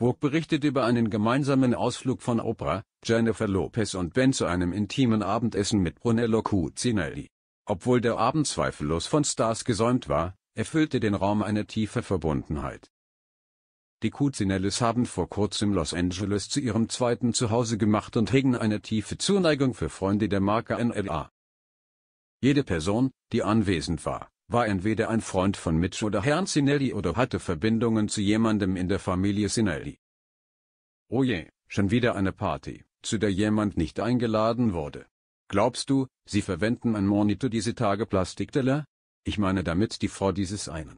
Burke berichtet über einen gemeinsamen Ausflug von Oprah, Jennifer Lopez und Ben zu einem intimen Abendessen mit Brunello Cucinelli. Obwohl der Abend zweifellos von Stars gesäumt war, erfüllte den Raum eine tiefe Verbundenheit. Die Cucinellis haben vor kurzem Los Angeles zu ihrem zweiten Zuhause gemacht und hegen eine tiefe Zuneigung für Freunde der Marke NLA. Jede Person, die anwesend war, war entweder ein Freund von Mitch oder Herrn Sinelli oder hatte Verbindungen zu jemandem in der Familie Sinelli. Oh je, schon wieder eine Party, zu der jemand nicht eingeladen wurde. Glaubst du, sie verwenden ein Monitor diese Tage Plastikteller? Ich meine damit die Frau dieses einen.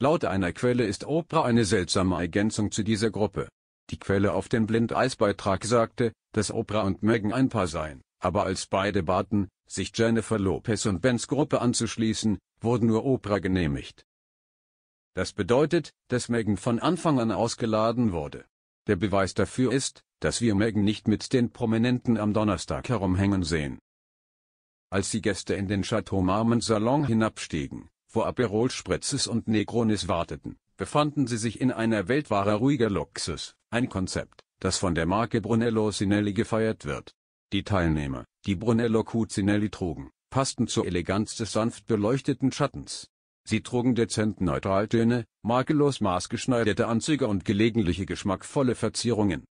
Laut einer Quelle ist Oprah eine seltsame Ergänzung zu dieser Gruppe. Die Quelle auf den Blindeisbeitrag sagte, dass Oprah und Megan ein Paar seien. Aber als beide baten, sich Jennifer Lopez und Bens Gruppe anzuschließen, wurden nur Oprah genehmigt. Das bedeutet, dass Megan von Anfang an ausgeladen wurde. Der Beweis dafür ist, dass wir Megan nicht mit den Prominenten am Donnerstag herumhängen sehen. Als die Gäste in den Chateau Marmont Salon hinabstiegen, wo Aperol Spritzes und Negronis warteten, befanden sie sich in einer Welt wahrer ruhiger Luxus, ein Konzept, das von der Marke Brunello Sinelli gefeiert wird. Die Teilnehmer, die Brunello Cucinelli trugen, passten zur Eleganz des sanft beleuchteten Schattens. Sie trugen dezent Neutraltöne, makellos maßgeschneiderte Anzüge und gelegentliche geschmackvolle Verzierungen.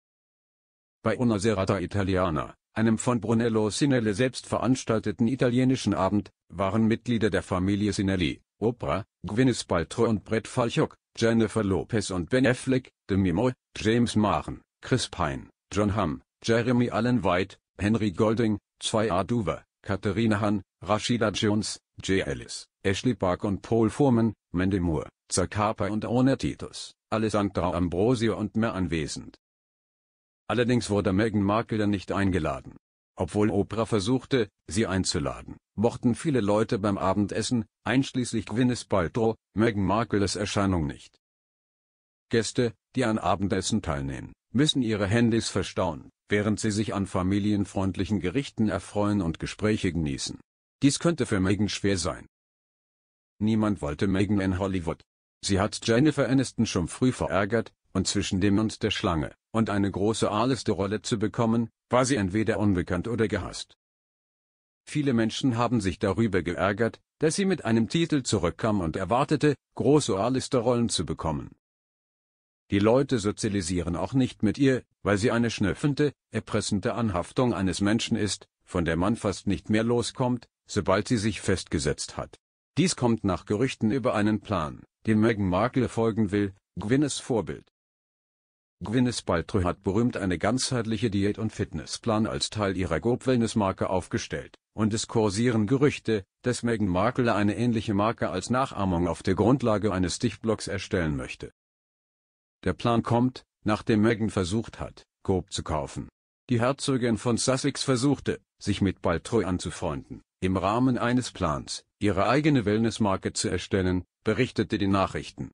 Bei Una Serata Italiana, einem von Brunello Sinelli selbst veranstalteten italienischen Abend, waren Mitglieder der Familie Sinelli, Oprah, Gwyneth Paltrow und Brett Falchuk, Jennifer Lopez und Ben Affleck, Demi Moore, James Maren, Chris Pine, John Hamm, Jeremy Allen White, Henry Golding, 2A Duver, Katharina Hahn, Rashida Jones, J. Ellis, Ashley Park und Paul Foreman, Mandy Moore, Zacapa und Ona Titus, Alessandra Ambrosio und mehr anwesend. Allerdings wurde Meghan Markle dann nicht eingeladen. Obwohl Oprah versuchte, sie einzuladen, mochten viele Leute beim Abendessen, einschließlich Gwyneth Paltrow, Meghan Markles Erscheinung nicht. Gäste, die an Abendessen teilnehmen, müssen ihre Handys verstauen, während sie sich an familienfreundlichen Gerichten erfreuen und Gespräche genießen. Dies könnte für Megan schwer sein. Niemand wollte Megan in Hollywood. Sie hat Jennifer Aniston schon früh verärgert, und zwischen dem und der Schlange, und eine große A-Liste-Rolle zu bekommen, war sie entweder unbekannt oder gehasst. Viele Menschen haben sich darüber geärgert, dass sie mit einem Titel zurückkam und erwartete, große A-Liste-Rollen zu bekommen. Die Leute sozialisieren auch nicht mit ihr, weil sie eine schnüffende, erpressende Anhaftung eines Menschen ist, von der man fast nicht mehr loskommt, sobald sie sich festgesetzt hat. Dies kommt nach Gerüchten über einen Plan, dem Meghan Markle folgen will, Gwynnes Vorbild. Gwyneth Paltrow hat berühmt eine ganzheitliche Diät- und Fitnessplan als Teil ihrer Goop Wellness Marke aufgestellt, und es kursieren Gerüchte, dass Meghan Markle eine ähnliche Marke als Nachahmung auf der Grundlage eines Stichblocks erstellen möchte. Der Plan kommt, nachdem Meghan versucht hat, Gob zu kaufen. Die Herzogin von Sussex versuchte, sich mit Baltroy anzufreunden, im Rahmen eines Plans, ihre eigene Wellnessmarke zu erstellen, berichtete die Nachrichten.